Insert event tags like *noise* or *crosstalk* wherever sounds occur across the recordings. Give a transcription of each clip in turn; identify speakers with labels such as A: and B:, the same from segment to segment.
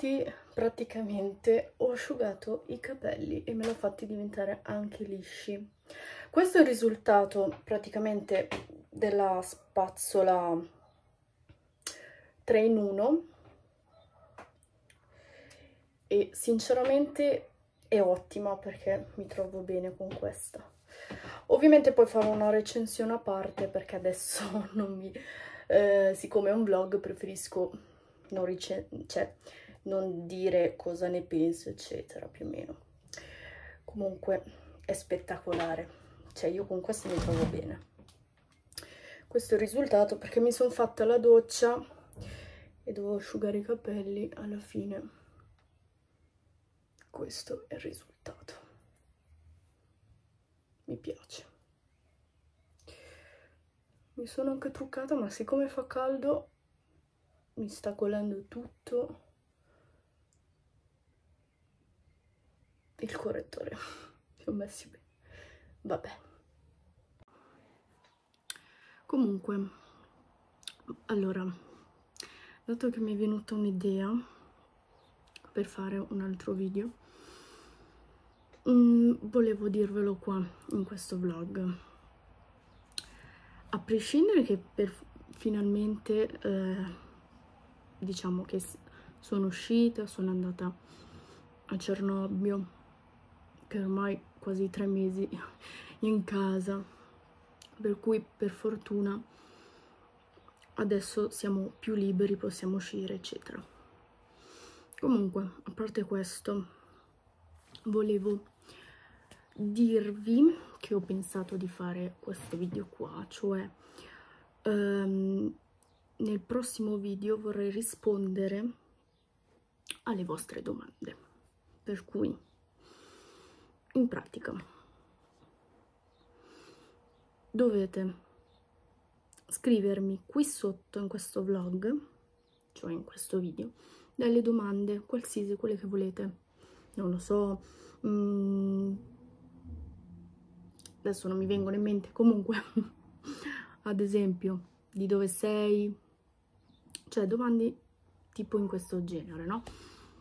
A: davanti praticamente ho asciugato i capelli e me l'ho fatti diventare anche lisci. Questo è il risultato praticamente della spazzola 3 in 1 e sinceramente è ottima perché mi trovo bene con questa. Ovviamente poi farò una recensione a parte perché adesso *laughs* non mi... Eh, siccome è un vlog preferisco non, cioè, non dire cosa ne penso eccetera più o meno comunque è spettacolare cioè io con questo mi trovo bene questo è il risultato perché mi sono fatta la doccia e dovevo asciugare i capelli alla fine questo è il risultato mi piace mi sono anche truccata ma siccome fa caldo mi sta colando tutto il correttore. Li ho messi bene. Vabbè. Comunque, allora, dato che mi è venuta un'idea per fare un altro video, mh, mm, volevo dirvelo qua, in questo vlog. A prescindere che per, finalmente, eh, diciamo che sono uscita, sono andata a Cernobbio, per ormai quasi tre mesi *laughs* in casa, per cui per fortuna adesso siamo più liberi, possiamo uscire, eccetera. Comunque, a parte questo, volevo dirvi che ho pensato di fare questo video qua, cioè um, nel prossimo video vorrei rispondere alle vostre domande. Per cui in pratica dovete scrivermi qui sotto in questo vlog cioè in questo video delle domande qualsiasi quelle che volete non lo so mm, adesso non mi vengono in mente comunque *laughs* ad esempio di dove sei cioè domande tipo in questo genere no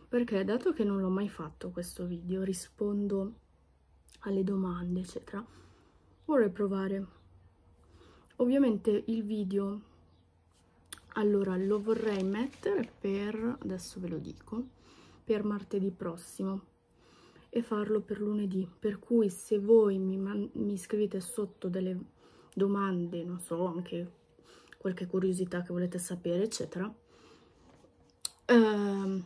A: perché dato che non l'ho mai fatto questo video rispondo alle domande, eccetera. Vorrei provare. Ovviamente il video, allora, lo vorrei mettere per, adesso ve lo dico, per martedì prossimo e farlo per lunedì. Per cui se voi mi, mi scrivete sotto delle domande, non so, anche qualche curiosità che volete sapere, eccetera, ehm,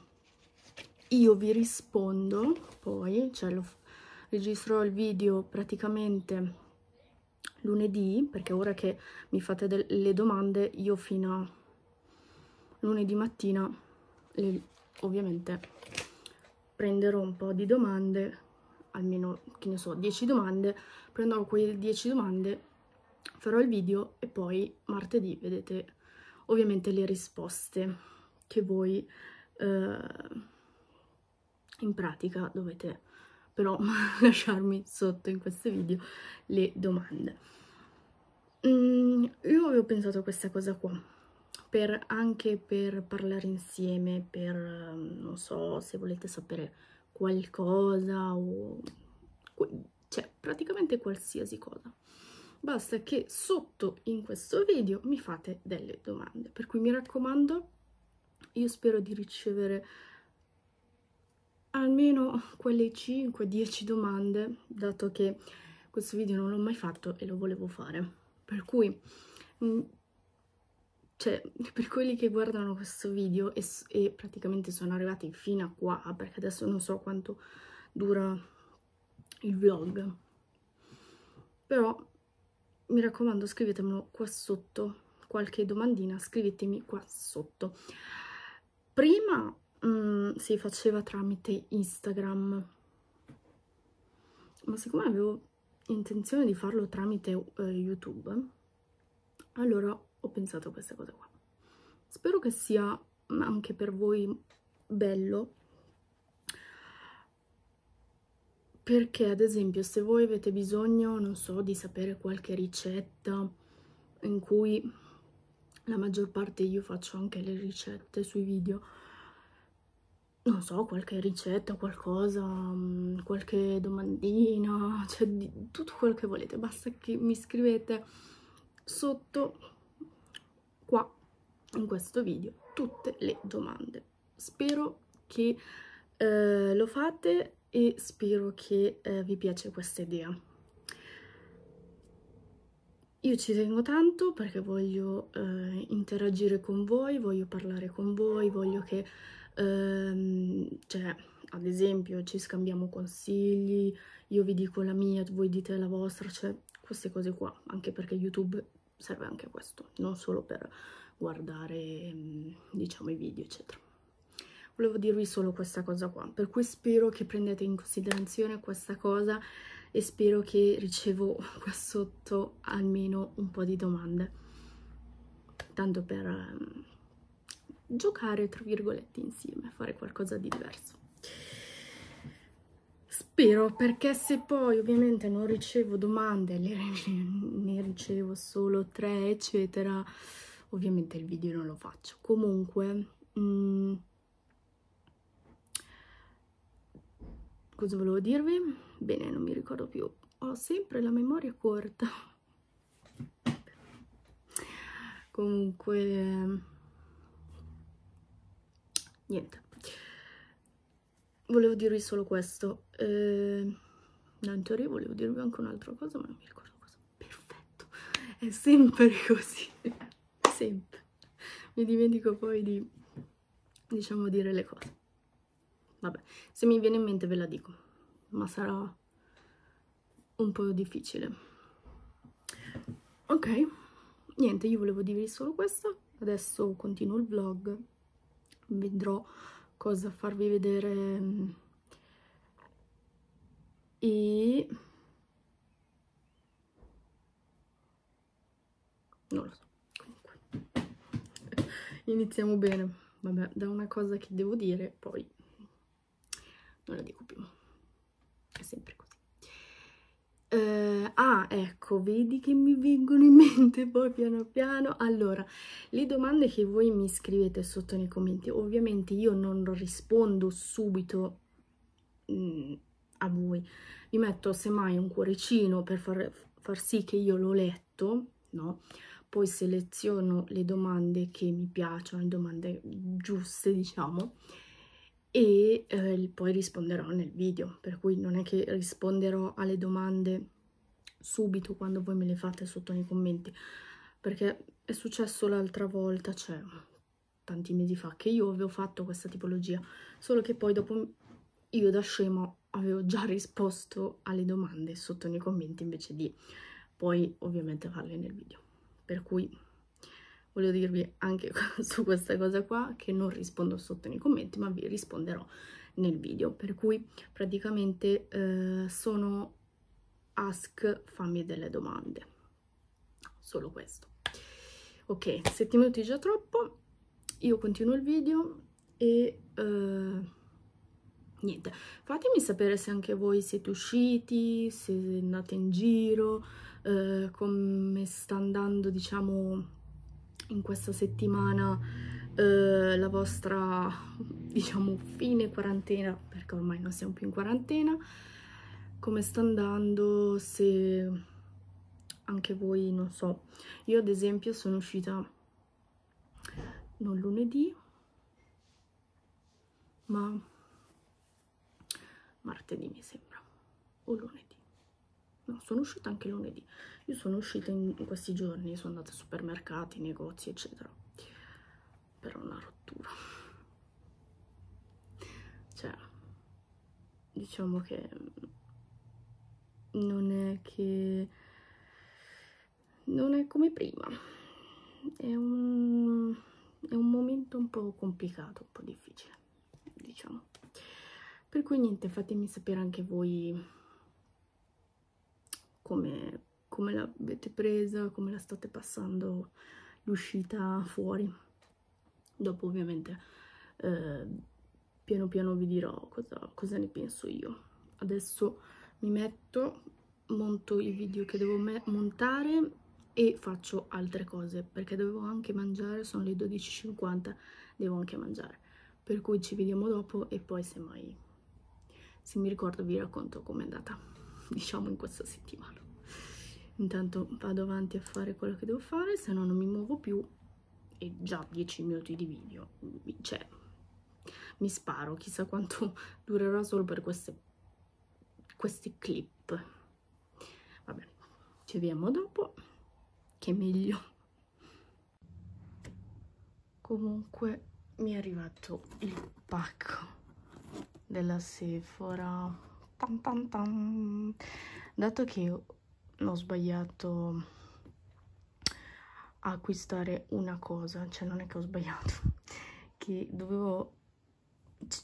A: io vi rispondo poi, cioè lo, registrerò il video praticamente lunedì, perché ora che mi fate le domande io fino a lunedì mattina le, ovviamente prenderò un po' di domande, almeno che ne so, 10 domande, prenderò quelle 10 domande, farò il video e poi martedì vedete ovviamente le risposte che voi eh, in pratica dovete però *laughs* lasciarmi sotto in questo video le domande. Mm, io avevo pensato a questa cosa qua, per, anche per parlare insieme, per, ehm, non so, se volete sapere qualcosa o... cioè, praticamente qualsiasi cosa. Basta che sotto in questo video mi fate delle domande, per cui mi raccomando, io spero di ricevere almeno quelle 5-10 domande, dato che questo video non l'ho mai fatto e lo volevo fare. Per cui, mm, cioè, *laughs* per quelli che guardano questo video e, e praticamente sono arrivati fino a qua, ah, perché adesso non so quanto dura il vlog, però mi raccomando scrivetemelo qua sotto, qualche domandina scrivetemi qua sotto. Prima mm, si faceva tramite Instagram, ma siccome avevo intenzione di farlo tramite uh, YouTube, allora ho pensato a questa cosa qua. Spero che sia mm, anche per voi bello perché ad esempio se voi avete bisogno, non so, di sapere qualche ricetta in cui la maggior parte io faccio anche le ricette sui video non so, qualche ricetta, qualcosa, mm, qualche domandina, *laughs* cioè di tutto quello che volete, basta che mi scrivete sotto qua in questo video tutte le domande. Spero che eh, lo fate e spero che eh, vi piace questa idea. Io ci tengo tanto perché voglio eh, interagire con voi, voglio parlare con voi, voglio che ehm, cioè ad esempio ci scambiamo consigli, io vi dico la mia, voi dite la vostra, cioè queste cose qua, anche perché YouTube serve anche a questo, non solo per guardare mm, diciamo i video eccetera. Volevo dirvi solo questa cosa qua, per cui spero che prendete in considerazione questa cosa e spero che ricevo *laughs* qua sotto almeno un po' di domande, tanto per mm, giocare, tra virgolette, insieme, fare qualcosa di diverso. Spero, perché se poi ovviamente non ricevo domande, *laughs* ne ricevo solo tre, eccetera, ovviamente il video non lo faccio. Comunque, mh, mm, cosa volevo dirvi? Bene, non mi ricordo più. Ho sempre la memoria corta. Comunque niente volevo dirvi solo questo eh, no in teoria volevo dirvi anche un'altra cosa ma non mi ricordo cosa perfetto è sempre *laughs* così sempre mi dimentico poi di diciamo dire le cose vabbè se mi viene in mente ve la dico ma sarà un po' difficile ok niente io volevo dirvi solo questo adesso continuo il vlog vedrò cosa farvi vedere e mm, non lo so comunque iniziamo bene vabbè da una cosa che devo dire poi non la dico più eh, ah ecco vedi che mi vengono in mente poi piano piano allora le domande che voi mi scrivete sotto nei commenti ovviamente io non rispondo subito mh, mm, a voi vi metto semmai un cuoricino per far, far sì che io l'ho letto no poi seleziono le domande che mi piacciono le domande giuste diciamo e eh, poi risponderò nel video, per cui non è che risponderò alle domande subito quando voi me le fate sotto nei commenti, perché è successo l'altra volta, cioè tanti mesi fa, che io avevo fatto questa tipologia, solo che poi dopo io da scemo avevo già *laughs* risposto alle domande sotto nei commenti invece di poi ovviamente farle nel video, per cui Voglio dirvi anche *laughs* su questa cosa qua che non rispondo sotto nei commenti ma vi risponderò nel video per cui praticamente eh, sono ask fammi delle domande solo questo ok sette minuti già troppo io continuo il video e eh, niente fatemi sapere se anche voi siete usciti se andate in giro eh, come sta andando diciamo in questa settimana eh, la vostra, diciamo, fine quarantena, perché ormai non siamo più in quarantena, come sta andando, se anche voi, non so. Io ad esempio sono uscita non lunedì, ma martedì mi sembra, o lunedì. No, sono uscita anche lunedì. Io sono uscita in questi giorni, sono andata a supermercati, negozi, eccetera. Per una rottura. Cioè, diciamo che non è che... non è come prima. È un, è un momento un po' complicato, un po' difficile, diciamo. Per cui niente, fatemi sapere anche voi come come l'avete presa, come la state passando l'uscita fuori. Dopo ovviamente eh, piano piano vi dirò cosa, cosa ne penso io. Adesso mi metto, monto i video che devo montare e faccio altre cose perché devo anche mangiare, sono le 12.50, devo anche mangiare. Per cui ci vediamo dopo e poi se mai, se mi ricordo vi racconto com'è andata, *laughs* diciamo in questa settimana intanto vado avanti a fare quello che devo fare se no non mi muovo più e già 10 minuti di video cioè mi sparo chissà quanto *laughs* durerà solo per queste questi clip vabbè ci vediamo dopo che meglio comunque mi è arrivato il pacco della Sephora tan tan tan dato che ho sbagliato a acquistare una cosa, cioè non è che ho sbagliato, *laughs* che dovevo,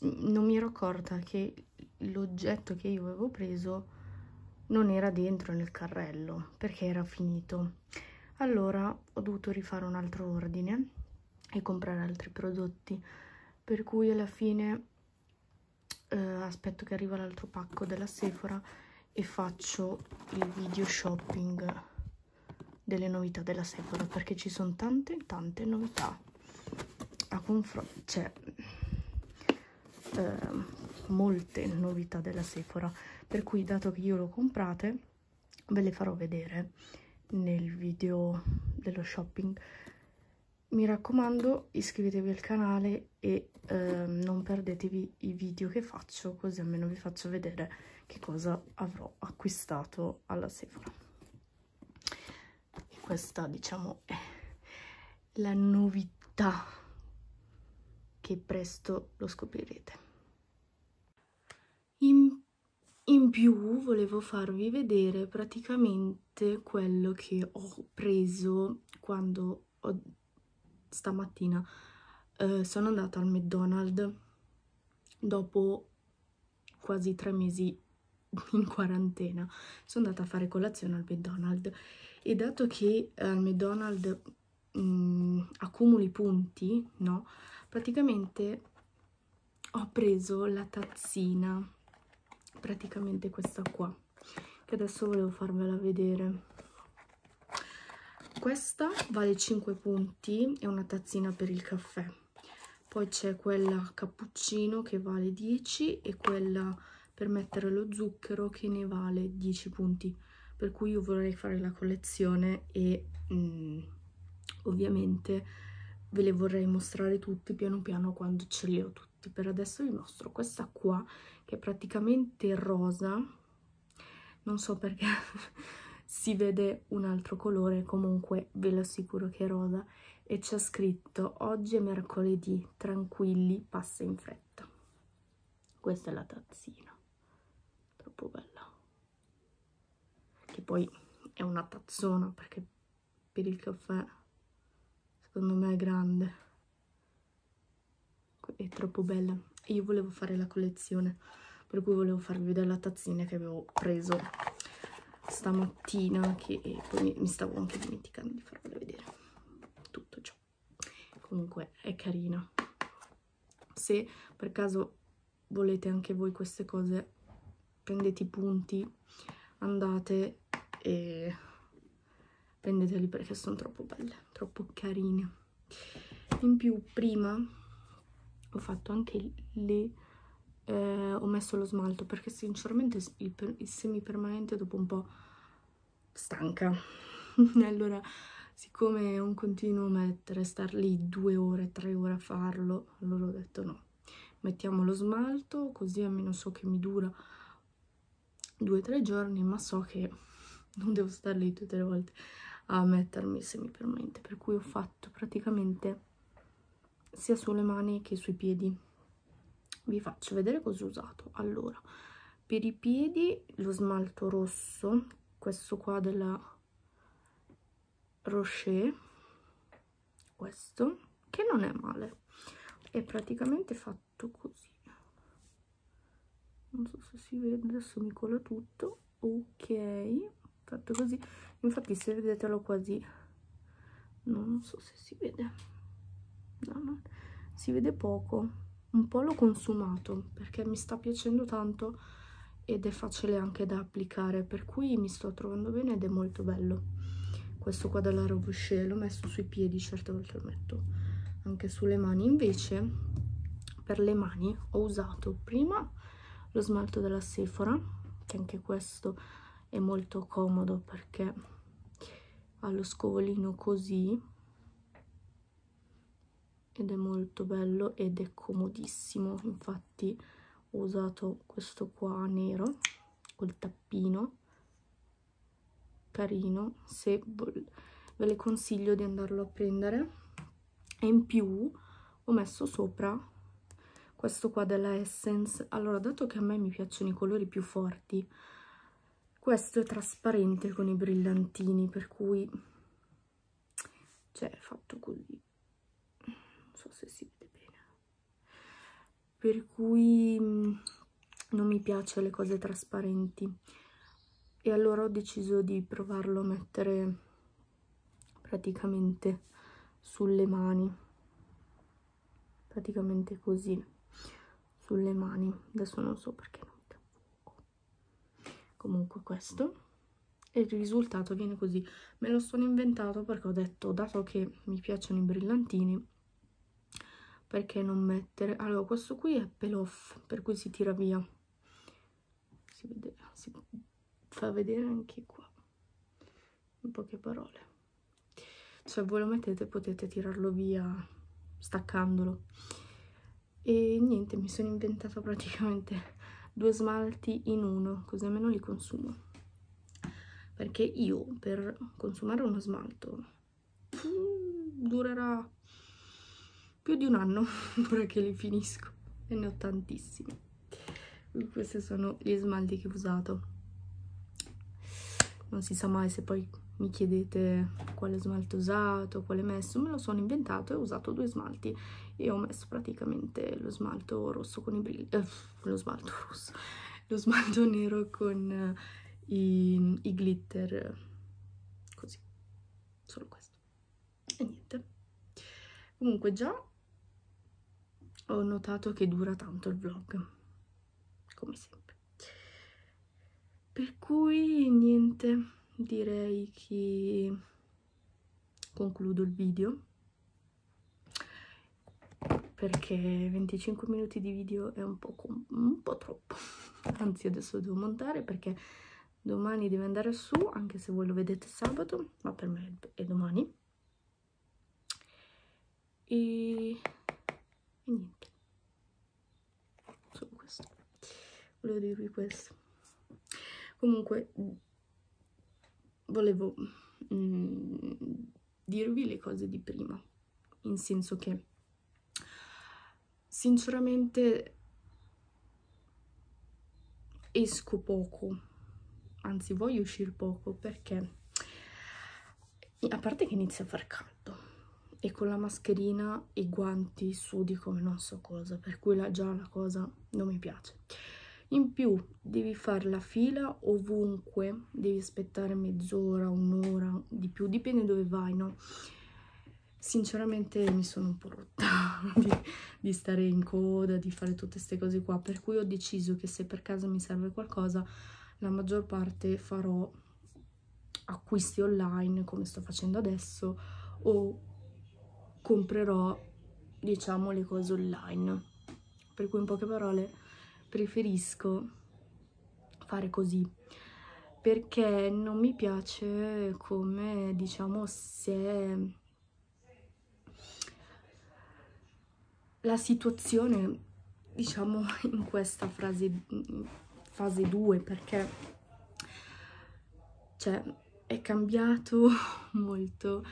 A: non mi ero accorta che l'oggetto che io avevo preso non era dentro nel carrello perché era finito. Allora ho dovuto rifare un altro ordine e comprare altri prodotti, per cui alla fine eh, aspetto che arriva l'altro pacco della Sephora e faccio il video shopping delle novità della Sephora perché ci sono tante tante novità a confronto cioè eh, molte novità della Sephora per cui dato che io lo comprate ve le farò vedere nel video dello shopping mi raccomando iscrivetevi al canale e eh, non perdetevi i video che faccio così almeno vi faccio vedere che cosa avrò acquistato alla Sephora e questa diciamo è la novità che presto lo scoprirete in, in più volevo farvi vedere praticamente quello che ho preso quando ho stamattina eh, sono andata al McDonald's dopo quasi tre mesi *laughs* in quarantena sono andata a fare colazione al McDonald's e dato che al McDonald's mh, mm, accumuli punti, no? Praticamente ho preso la tazzina, praticamente questa qua, che adesso volevo farvela vedere questa vale 5 punti è una tazzina per il caffè poi c'è quella cappuccino che vale 10 e quella per mettere lo zucchero che ne vale 10 punti per cui io vorrei fare la collezione e mm, ovviamente ve le vorrei mostrare tutte piano piano quando ce le ho tutte per adesso vi mostro questa qua che è praticamente rosa non so perché *laughs* si vede un altro colore, comunque ve lo assicuro che è rosa, e c'è scritto oggi è mercoledì, tranquilli, passa in fretta. Questa è la tazzina, troppo bella. Che poi è una tazzona perché per il caffè secondo me è grande. È troppo bella. Io volevo fare la collezione, per cui volevo farvi vedere la tazzina che avevo preso stamattina che poi mi stavo anche dimenticando di farvela vedere tutto ciò comunque è carina se per caso volete anche voi queste cose prendete i punti andate e prendeteli perché sono troppo belle troppo carine in più prima ho fatto anche le eh, ho messo lo smalto perché sinceramente il, il permanente dopo un po' stanca. *laughs* allora, siccome è un continuo mettere, star lì due ore, tre ore a farlo, allora ho detto no. Mettiamo lo smalto, così almeno so che mi dura due o tre giorni, ma so che *laughs* non devo star lì tutte le volte a mettermi se mi permette. Per cui ho fatto praticamente sia sulle mani che sui piedi. Vi faccio vedere cosa ho usato. Allora, per i piedi lo smalto rosso questo qua della Rocher questo che non è male è praticamente fatto così non so se si vede adesso mi cola tutto ok fatto così infatti se vedetelo quasi non so se si vede no, no. si vede poco un po' l'ho consumato perché mi sta piacendo tanto ed è facile anche da applicare per cui mi sto trovando bene ed è molto bello questo qua della Robuchet l'ho messo sui piedi certe volte lo metto anche sulle mani invece per le mani ho usato prima lo smalto della Sephora che anche questo è molto comodo perché ha lo scovolino così ed è molto bello ed è comodissimo infatti ho usato questo qua nero col tappino carino se ve le consiglio di andarlo a prendere e in più ho messo sopra questo qua della Essence allora dato che a me mi piacciono i colori più forti questo è trasparente con i brillantini per cui cioè è fatto così non so se si per cui mm, non mi piace le cose trasparenti e allora ho deciso di provarlo a mettere praticamente sulle mani praticamente così sulle mani adesso non so perché non comunque questo e il risultato viene così me lo sono inventato perché ho detto dato che mi piacciono i brillantini perché non mettere allora questo qui è off per cui si tira via si, vede, si fa vedere anche qua in poche parole se cioè, voi lo mettete potete tirarlo via staccandolo e niente mi sono inventata praticamente *laughs* due smalti in uno così almeno li consumo perché io per consumare uno smalto durerà più di un anno *laughs* ora che li finisco e ne ho tantissimi questi sono gli smalti che ho usato non si sa mai se poi mi chiedete quale smalto ho usato quale ho messo me lo sono inventato e ho usato due smalti e ho messo praticamente lo smalto rosso con i brilli eh, lo smalto *laughs* rosso lo smalto nero con eh, i, i glitter così solo questo e niente comunque già ho notato che dura tanto il vlog come sempre per cui niente direi che concludo il video perché 25 minuti di video è un po', un po troppo *laughs* anzi adesso devo montare perché domani deve andare su anche se voi lo vedete sabato ma per me è domani e e niente solo questo volevo dirvi questo comunque volevo mm, dirvi le cose di prima in senso che sinceramente esco poco anzi voglio uscire poco perché a parte che inizia a far caldo e con la mascherina e guanti sudi come non so cosa, per cui la, già la cosa non mi piace. In più devi fare la fila ovunque, devi aspettare mezz'ora, un'ora, di più, dipende dove vai, no? Sinceramente mi sono un po' rotta *laughs* di, di stare in coda, di fare tutte queste cose qua, per cui ho deciso che se per caso mi serve qualcosa, la maggior parte farò acquisti online come sto facendo adesso o comprerò diciamo le cose online per cui in poche parole preferisco fare così perché non mi piace come diciamo se la situazione diciamo *laughs* in questa frase fase 2 perché cioè è cambiato *laughs* molto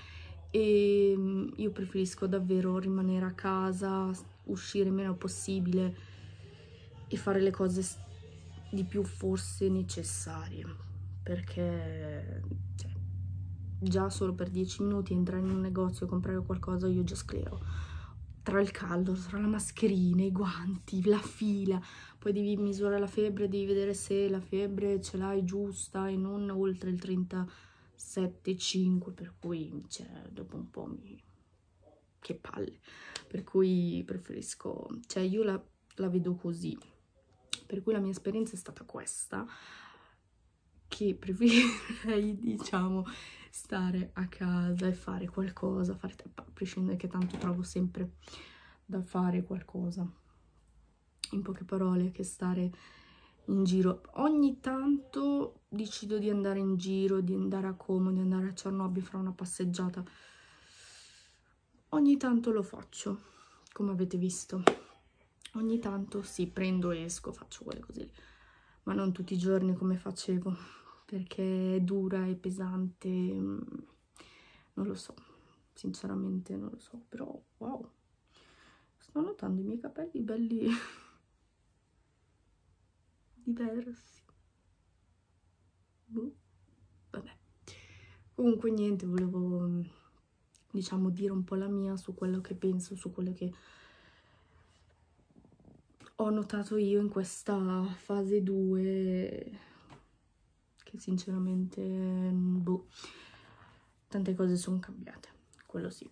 A: e mm, io preferisco davvero rimanere a casa, uscire meno possibile e fare le cose di più forse necessarie perché cioè, già solo per 10 minuti entrare in un negozio e comprare qualcosa io già sclero tra il caldo, tra la mascherina, i guanti, la fila, poi devi misurare la febbre, devi vedere se la febbre ce l'hai giusta e non oltre il 30 7-5, per cui cioè, dopo un po' mi... che palle per cui preferisco cioè io la, la vedo così per cui la mia esperienza è stata questa che preferirei *laughs* diciamo stare a casa e fare qualcosa fare, a prescindere che tanto trovo sempre da fare qualcosa in poche parole che stare in giro. Ogni tanto decido di andare in giro, di andare a Como, di andare a Cernobbio, fare una passeggiata. Ogni tanto lo faccio, come avete visto. Ogni tanto sì, prendo, e esco, faccio quelle cose lì. Ma non tutti i giorni come facevo, perché è dura, è pesante, mm, non lo so. Sinceramente non lo so, però wow. Sto notando i miei capelli belli *laughs* diversi boh. vabbè comunque niente volevo diciamo dire un po' la mia su quello che penso su quello che ho notato io in questa fase 2 che sinceramente boh tante cose sono cambiate quello sì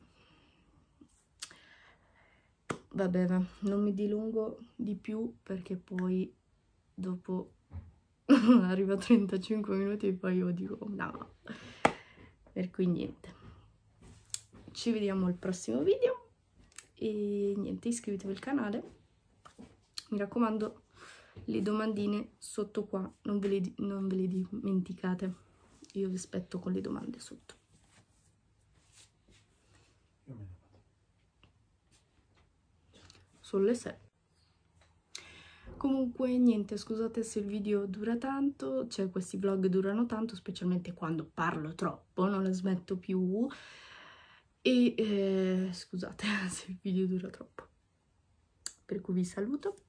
A: vabbè non mi dilungo di più perché poi dopo *laughs* arriva 35 minuti e poi io dico no per cui niente ci vediamo al prossimo video e niente iscrivetevi al canale mi raccomando le domandine sotto qua non ve le, non ve le dimenticate io vi aspetto con le domande sotto sono le 6 Comunque niente, scusate se il video dura tanto, cioè questi vlog durano tanto, specialmente quando parlo troppo, non la smetto più. E eh, scusate *laughs* se il video dura troppo. Per cui vi saluto.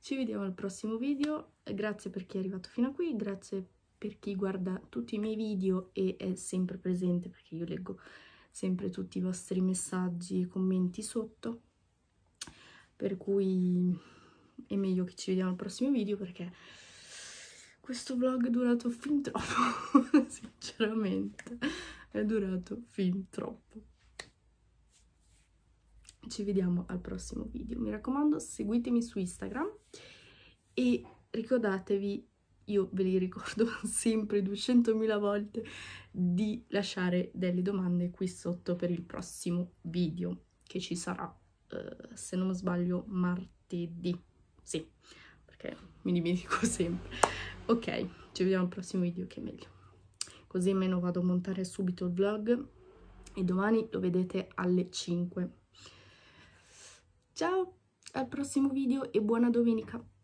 A: Ci vediamo al prossimo video. Grazie per chi è arrivato fino a qui, grazie per chi guarda tutti i miei video e è sempre presente perché io leggo sempre tutti i vostri messaggi e commenti sotto. Per cui è meglio che ci vediamo al prossimo video perché questo vlog è durato fin troppo, *laughs* sinceramente, è durato fin troppo. Ci vediamo al prossimo video, mi raccomando seguitemi su Instagram e ricordatevi io ve li ricordo *laughs* sempre 200.000 volte, di lasciare delle domande qui sotto per il prossimo video che ci sarà, eh, se non sbaglio, martedì sì, perché mi dimentico *laughs* sempre. Ok, ci vediamo al prossimo video che è meglio. Così almeno vado a montare subito il vlog e domani lo vedete alle 5. Ciao, al prossimo video e buona domenica!